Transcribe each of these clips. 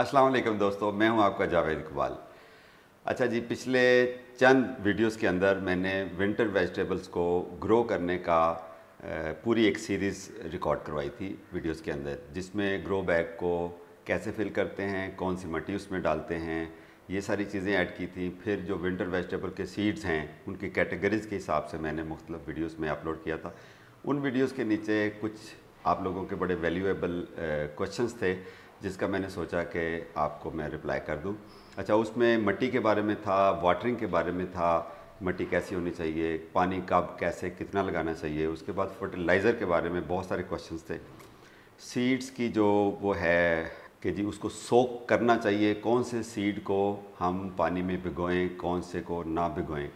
अस्सलाम वालेकुम दोस्तों मैं हूं आपका जावेद इकबाल अच्छा जी पिछले चंद वीडियोस के अंदर मैंने विंटर वेजिटेबल्स को ग्रो करने का पूरी एक सीरीज़ रिकॉर्ड करवाई थी वीडियोस के अंदर जिसमें ग्रो बैग को कैसे फिल करते हैं कौन सी मट्टी उसमें डालते हैं ये सारी चीज़ें ऐड की थी फिर जो विंटर वेजिटेबल के सीड्स हैं उनकी कैटेगरीज़ के हिसाब से मैंने मुख्तलिफ वीडियोज़ में अपलोड किया था उन वीडियोज़ के नीचे कुछ आप लोगों के बड़े वैल्यूएबल क्वेश्चंस थे जिसका मैंने सोचा कि आपको मैं रिप्लाई कर दूं अच्छा उसमें मट्टी के बारे में था वाटरिंग के बारे में था मट्टी कैसी होनी चाहिए पानी कब कैसे कितना लगाना चाहिए उसके बाद फर्टिलाइज़र के बारे में बहुत सारे क्वेश्चन थे सीड्स की जो वो है कि जी उसको सोख करना चाहिए कौन से सीड को हम पानी में भिगोएं कौन से को ना भिगोएं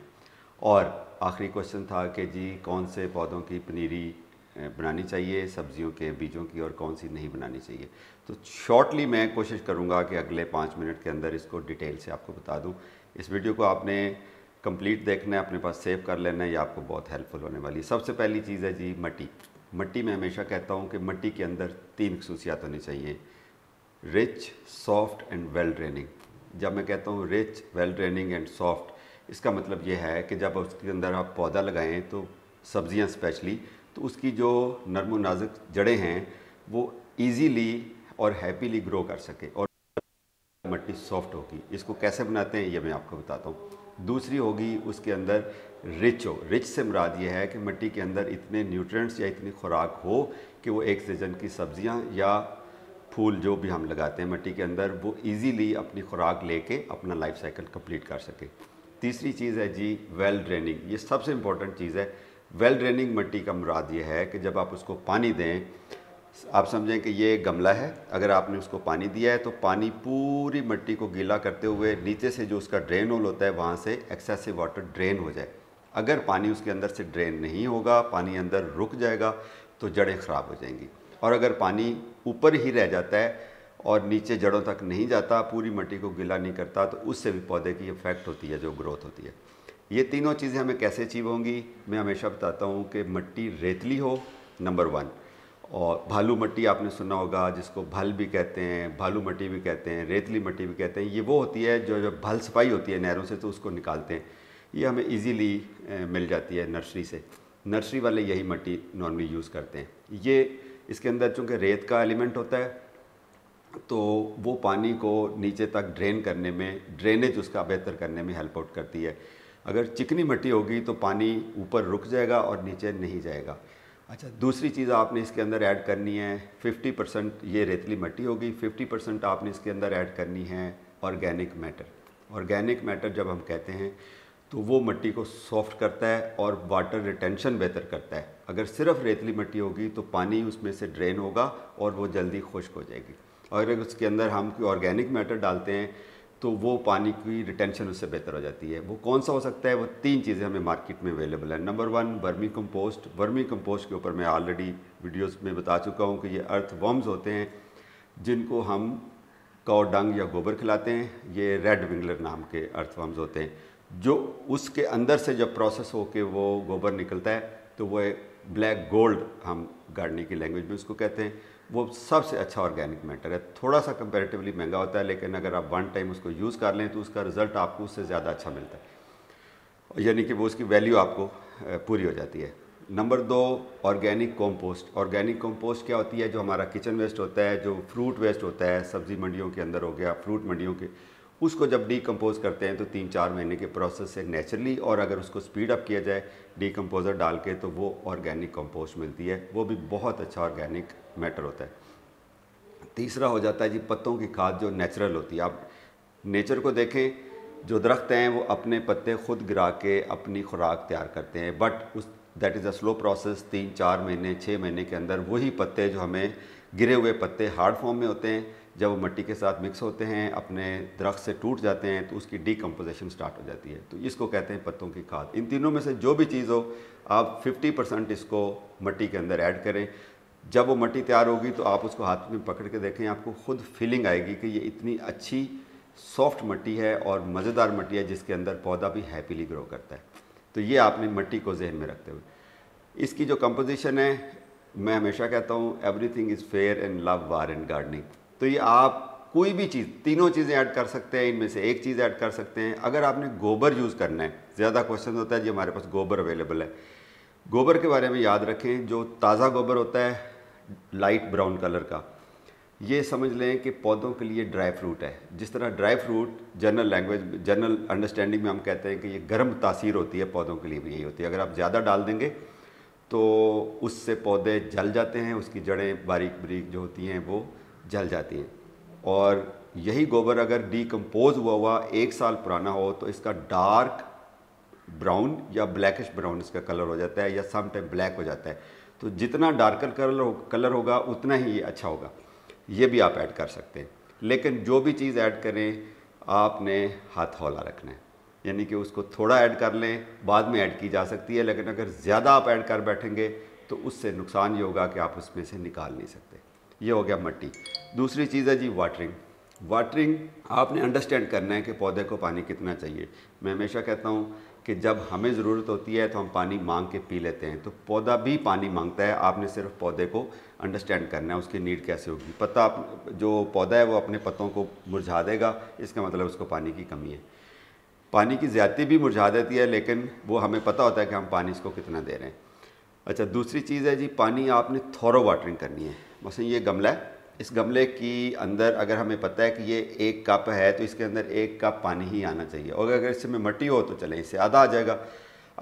और आखिरी क्वेश्चन था कि जी कौन से पौधों की पनीरी बनानी चाहिए सब्जियों के बीजों की और कौन सी नहीं बनानी चाहिए तो शॉर्टली मैं कोशिश करूँगा कि अगले पाँच मिनट के अंदर इसको डिटेल से आपको बता दूँ इस वीडियो को आपने कंप्लीट देखना है अपने पास सेव कर लेना है ये आपको बहुत हेल्पफुल होने वाली है सबसे पहली चीज़ है जी मट्टी मट्टी मैं हमेशा कहता हूँ कि मट्टी के अंदर तीन खसूसियात होनी चाहिए rich soft and well draining जब मैं कहता हूँ rich well draining and soft इसका मतलब ये है कि जब उसके अंदर आप पौधा लगाएं तो सब्जियां स्पेशली तो उसकी जो नरम नाजुक जड़ें हैं वो ईजीली और हैप्पीली ग्रो कर सके और मट्टी सॉफ्ट होगी इसको कैसे बनाते हैं ये मैं आपको बताता हूँ दूसरी होगी उसके अंदर रिच हो रिच से मुराद ये है कि मिट्टी के अंदर इतने न्यूट्रिएंट्स या इतनी खुराक हो कि वो एक सीज़न की सब्जियाँ या फूल जो भी हम लगाते हैं मिट्टी के अंदर वो इजीली अपनी खुराक लेके अपना लाइफ साइकिल कंप्लीट कर सके तीसरी चीज़ है जी वेल ड्रेनिंग ये सबसे इंपॉर्टेंट चीज़ है वेल ड्रेनिंग मिट्टी का मुराद ये है कि जब आप उसको पानी दें आप समझें कि ये गमला है अगर आपने उसको पानी दिया है तो पानी पूरी मिट्टी को गीला करते हुए नीचे से जो उसका ड्रेन होल होता है वहाँ से एक्सेसिव वाटर ड्रेन हो जाए अगर पानी उसके अंदर से ड्रेन नहीं होगा पानी अंदर रुक जाएगा तो जड़ें ख़राब हो जाएंगी और अगर पानी ऊपर ही रह जाता है और नीचे जड़ों तक नहीं जाता पूरी मिट्टी को गीला नहीं करता तो उससे भी पौधे की इफ़ेक्ट होती है जो ग्रोथ होती है ये तीनों चीज़ें हमें कैसे अचीव होंगी मैं हमेशा बताता हूँ कि मट्टी रेतली हो नंबर वन और भालू मट्टी आपने सुना होगा जिसको भल भी कहते हैं भालू मट्टी भी कहते हैं रेतली मट्टी भी कहते हैं ये वो होती है जो जब भल सफाई होती है नहरों से तो उसको निकालते हैं ये हमें इजीली मिल जाती है नर्सरी से नर्सरी वाले यही मट्टी नॉर्मली यूज़ करते हैं ये इसके अंदर चूँकि रेत का एलिमेंट होता है तो वो पानी को नीचे तक ड्रेन करने में ड्रेनेज उसका बेहतर करने में हेल्प आउट करती है अगर चिकनी मिट्टी होगी तो पानी ऊपर रुक जाएगा और नीचे नहीं जाएगा अच्छा दूसरी चीज़ आपने इसके अंदर ऐड करनी है 50 परसेंट ये रेतली मिट्टी होगी 50 परसेंट आपने इसके अंदर ऐड करनी है ऑर्गेनिक मैटर ऑर्गेनिक मैटर जब हम कहते हैं तो वो मिट्टी को सॉफ्ट करता है और वाटर रिटेंशन बेहतर करता है अगर सिर्फ रेतली मिट्टी होगी तो पानी उसमें से ड्रेन होगा और वो जल्दी खुश्क हो जाएगी और अगर उसके अंदर हम ऑर्गेनिक मैटर डालते हैं तो वो पानी की रिटेंशन उससे बेहतर हो जाती है वो कौन सा हो सकता है वो तीन चीज़ें हमें मार्केट में अवेलेबल है number one vermicompost vermicompost के ऊपर मैं ऑलरेडी वीडियोस में बता चुका हूँ कि ये अर्थ वर्म्स होते हैं जिनको हम कौ डंग या गोबर खिलाते हैं ये रेड विंगलर नाम के अर्थ वर्म्स होते हैं जो उसके अंदर से जब प्रोसेस होकर वो गोबर निकलता है तो वह ब्लैक गोल्ड हम गार्डनिंग की लैंग्वेज में उसको कहते हैं वो सबसे अच्छा ऑर्गेनिक मैटर है थोड़ा सा कंपेरेटिवली महंगा होता है लेकिन अगर आप वन टाइम उसको यूज़ कर लें तो उसका रिज़ल्ट आपको उससे ज़्यादा अच्छा मिलता है यानी कि वो उसकी वैल्यू आपको पूरी हो जाती है नंबर दो ऑर्गेनिक कॉम्पोस्ट ऑर्गेनिक कॉम्पोस्ट क्या होती है जो हमारा किचन वेस्ट होता है जो फ्रूट वेस्ट होता है सब्ज़ी मंडियों के अंदर हो गया फ्रूट मंडियों के उसको जब डीकम्पोज़ करते हैं तो तीन चार महीने के प्रोसेस से नेचुरली और अगर उसको स्पीड अप किया जाए डीकम्पोज़र डाल के तो वो ऑर्गेनिक कंपोस्ट मिलती है वो भी बहुत अच्छा ऑर्गेनिक मैटर होता है तीसरा हो जाता है जी पत्तों की खाद जो नेचुरल होती है आप नेचर को देखें जो दरख्त हैं वो अपने पत्ते खुद गिरा के अपनी खुराक तैयार करते हैं बट उस that is a slow process तीन चार महीने छः महीने के अंदर वही पत्ते जो हमें गिरे हुए पत्ते हार्ड फॉर्म में होते हैं जब वो मिट्टी के साथ मिक्स होते हैं अपने दरख्त से टूट जाते हैं तो उसकी डिकम्पोजिशन स्टार्ट हो जाती है तो इसको कहते हैं पत्तों की खाद इन तीनों में से जो भी चीज़ हो आप 50 परसेंट इसको मिट्टी के अंदर ऐड करें जब वो मट्टी तैयार होगी तो आप उसको हाथ में पकड़ के देखें आपको खुद फीलिंग आएगी कि ये इतनी अच्छी सॉफ्ट मट्टी है और मज़ेदार मट्टी है जिसके अंदर पौधा भी हैप्पीली ग्रो करता है तो ये आपने मट्टी को जहन में रखते हुए इसकी जो कंपोजिशन है मैं हमेशा कहता हूँ everything is fair and love war and gardening तो ये आप कोई भी चीज़ तीनों चीज़ें ऐड कर सकते हैं इनमें से एक चीज़ ऐड कर सकते हैं अगर आपने गोबर यूज़ करना है ज़्यादा क्वेश्चन होता है जी हमारे पास गोबर अवेलेबल है गोबर के बारे में याद रखें जो ताज़ा गोबर होता है लाइट ब्राउन कलर का ये समझ लें कि पौधों के लिए ड्राई फ्रूट है जिस तरह dry fruit general language general understanding में हम कहते हैं कि ये गर्म तासीर होती है पौधों के लिए भी यही होती है अगर आप ज़्यादा डाल देंगे तो उससे पौधे जल जाते हैं उसकी जड़ें बारीक बारीक जो होती हैं वो जल जाती हैं और यही गोबर अगर डीकम्पोज हुआ हुआ एक साल पुराना हो तो इसका डार्क ब्राउन या ब्लैकिश ब्राउन इसका कलर हो जाता है या समाइम ब्लैक हो जाता है तो जितना डार्कर कलर हो, कलर होगा उतना ही ये अच्छा होगा ये भी आप ऐड कर सकते हैं लेकिन जो भी चीज़ ऐड करें आपने हाथ हौला रखना है यानी कि उसको थोड़ा ऐड कर लें बाद में ऐड की जा सकती है लेकिन अगर ज़्यादा आप ऐड कर बैठेंगे तो उससे नुकसान ये होगा कि आप उसमें से निकाल नहीं सकते ये हो गया मट्टी दूसरी चीज़ है जी वाटरिंग वाटरिंग आपने अंडरस्टैंड करना है कि पौधे को पानी कितना चाहिए मैं हमेशा कहता हूँ कि जब हमें ज़रूरत होती है तो हम पानी मांग के पी लेते हैं तो पौधा भी पानी मांगता है आपने सिर्फ पौधे को अंडरस्टैंड करना है उसकी नीड कैसे होगी पत्ता जो पौधा है वो अपने पत्तों को मुरझा देगा इसका मतलब उसको पानी की कमी है पानी की ज़्यादा भी मुरझा देती है लेकिन वो हमें पता होता है कि हम पानी इसको कितना दे रहे हैं अच्छा दूसरी चीज़ है जी पानी आपने थोरो वाटरिंग करनी है मसलन ये गमला है इस गमले की अंदर अगर हमें पता है कि ये एक कप है तो इसके अंदर एक कप पानी ही आना चाहिए और अगर इसमें मट्टी हो तो चले इससे आधा आ जाएगा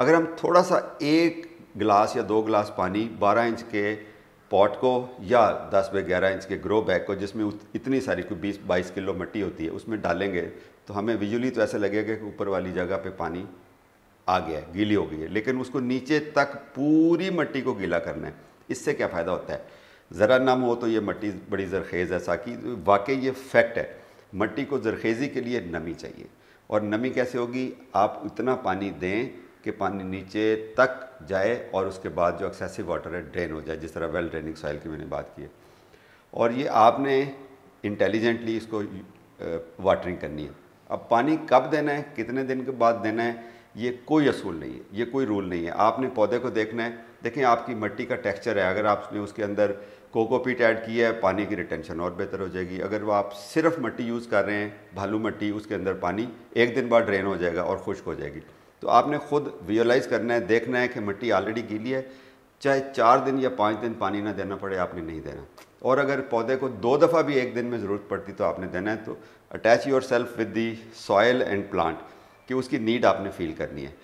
अगर हम थोड़ा सा एक गिलास या दो गिलास पानी 12 इंच के पॉट को या 10 बाई ग्यारह इंच के ग्रो बैग को जिसमें इतनी सारी कोई बीस बाईस किलो मट्टी होती है उसमें डालेंगे तो हमें विजुअली तो ऐसा लगेगा कि ऊपर वाली जगह पे पानी आ गया है गीली हो गई है लेकिन उसको नीचे तक पूरी मट्टी को गीला करना है इससे क्या फ़ायदा होता है ज़रा नम हो तो ये मट्टी बड़ी ज़रखेज़ है साकी वाकई ये फैक्ट है मट्टी को ज़रखेज़ी के लिए नमी चाहिए और नमी कैसे होगी आप इतना पानी दें कि पानी नीचे तक जाए और उसके बाद जो एक्सेसिव वाटर है ड्रेन हो जाए जिस तरह वेल ड्रेनिंग सॉइल की मैंने बात की है और ये आपने इंटेलिजेंटली इसको वाटरिंग करनी है अब पानी कब देना है कितने दिन के बाद देना है ये कोई असूल नहीं है ये कोई रूल नहीं है आपने पौधे को देखना है देखें आपकी मिट्टी का टेक्सचर है अगर आपने उसके अंदर कोकोपीट ऐड किया है पानी की रिटेंशन और बेहतर हो जाएगी अगर वो आप सिर्फ मिट्टी यूज़ कर रहे हैं भालू मिट्टी उसके अंदर पानी एक दिन बाद ड्रेन हो जाएगा और खुश्क हो जाएगी तो आपने खुद विजुलाइज़ करना है देखना है कि मिट्टी ऑलरेडी गीली है चाहे चार दिन या पाँच दिन पानी ना देना पड़े आपने नहीं देना और अगर पौधे को दो दफ़ा भी एक दिन में ज़रूरत पड़ती तो आपने देना है तो attach yourself with the soil and plant कि उसकी नीड आपने फील करनी है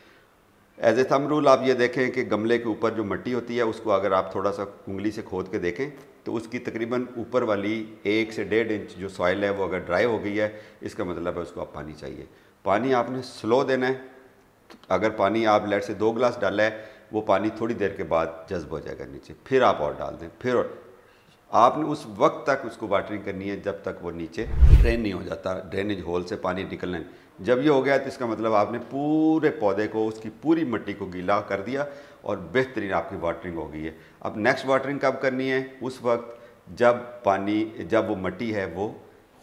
एज ए थम रूल आप ये देखें कि गमले के ऊपर जो मट्टी होती है उसको अगर आप थोड़ा सा उंगली से खोद के देखें तो उसकी तकरीबन ऊपर वाली एक से डेढ़ इंच जो सॉइल है वो अगर ड्राई हो गई है इसका मतलब है उसको आप पानी चाहिए पानी आपने स्लो देना है तो अगर पानी आप लेट से दो गिलास डाला है वो पानी थोड़ी देर के बाद जज्ब हो जाएगा नीचे फिर आप और डाल दें फिर और आपने उस वक्त तक उसको वाटरिंग करनी है जब तक वो नीचे ड्रेन नहीं हो जाता ड्रेनेज होल से पानी निकलने जब ये हो गया तो इसका मतलब आपने पूरे पौधे को उसकी पूरी मिट्टी को गीला कर दिया और बेहतरीन आपकी वाटरिंग हो गई है अब नेक्स्ट वाटरिंग कब करनी है उस वक्त जब पानी जब वो मिट्टी है वो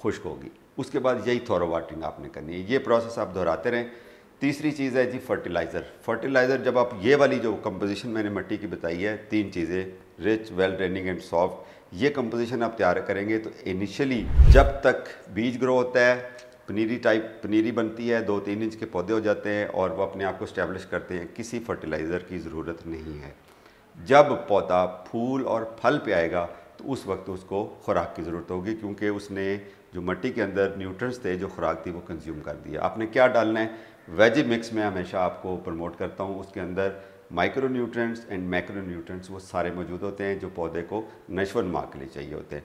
खुश्क होगी उसके बाद यही थोरो वाटरिंग आपने करनी है ये प्रोसेस आप दोहराते रहें तीसरी चीज़ है जी फर्टिलाइज़र फर्टिलाइज़र जब आप ये वाली जो कंपोजिशन मैंने मिट्टी की बताई है तीन चीज़ें rich well draining and soft ये कंपोजिशन आप तैयार करेंगे तो इनिशियली जब तक बीज ग्रो होता है पनीरी टाइप पनीरी बनती है दो तीन इंच के पौधे हो जाते हैं और वह अपने आप को स्टैब्लिश करते हैं किसी फर्टिलाइज़र की ज़रूरत नहीं है जब पौधा फूल और फल पे आएगा तो उस वक्त उसको खुराक की ज़रूरत होगी क्योंकि उसने जो मट्टी के अंदर न्यूट्रंस थे जो खुराक थी वो कंज्यूम कर दिया आपने क्या डालना है वेज मिक्स में हमेशा आपको प्रमोट करता हूँ उसके अंदर माइक्रोन्यूट्रेंट्स एंड मैक्रोन्यूट्रेंट्स वो सारे मौजूद होते हैं जो पौधे को नशवनमा के लिए चाहिए होते हैं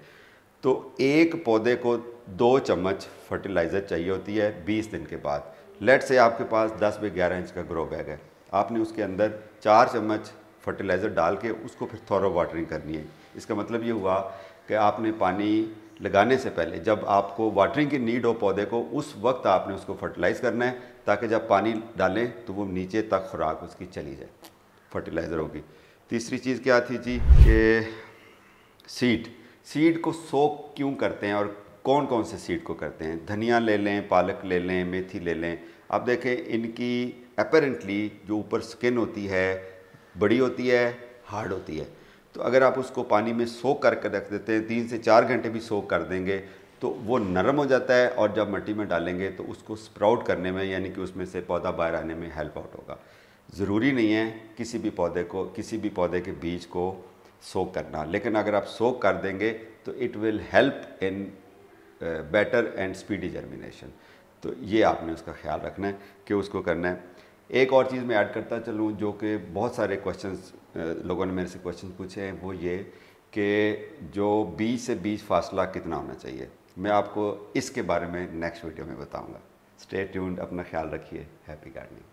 तो एक पौधे को दो चम्मच फर्टिलाइज़र चाहिए होती है 20 दिन के बाद लेट से आपके पास 10 बाई 11 इंच का ग्रो बैग है आपने उसके अंदर चार चम्मच फर्टिलाइज़र डाल के उसको फिर थोरो वाटरिंग करनी है इसका मतलब ये हुआ कि आपने पानी लगाने से पहले जब आपको वाटरिंग की नीड हो पौधे को उस वक्त आपने उसको फर्टिलाइज़ करना है ताकि जब पानी डालें तो वो नीचे तक खुराक उसकी चली जाए फर्टिलाइज़र होगी तीसरी चीज़ क्या थी जी कि सीड सीड को सोक क्यों करते हैं और कौन कौन से सीड को करते हैं धनिया ले लें पालक ले लें मेथी ले लें आप देखें इनकी अपेरेंटली जो ऊपर स्किन होती है बड़ी होती है हार्ड होती है तो अगर आप उसको पानी में सोक करके रख देते हैं तीन से चार घंटे भी सोक कर देंगे तो वो नरम हो जाता है और जब मट्टी में डालेंगे तो उसको स्प्राउट करने में यानी कि उसमें से पौधा बाहर आने में हेल्प आउट होगा ज़रूरी नहीं है किसी भी पौधे को किसी भी पौधे के बीज को सोक करना लेकिन अगर आप सोक कर देंगे तो it will help in better and speedy germination तो ये आपने उसका ख्याल रखना है कि उसको करना है एक और चीज़ मैं ऐड करता चलूँ जो कि बहुत सारे क्वेश्चन uh, लोगों ने मेरे से क्वेश्चन पूछे हैं वो ये कि जो बीज से बीज फासला कितना होना चाहिए मैं आपको इसके बारे में नेक्स्ट वीडियो में बताऊँगा स्टे ट्यून्ड अपना ख्याल रखिए हैप्पी गार्डनिंग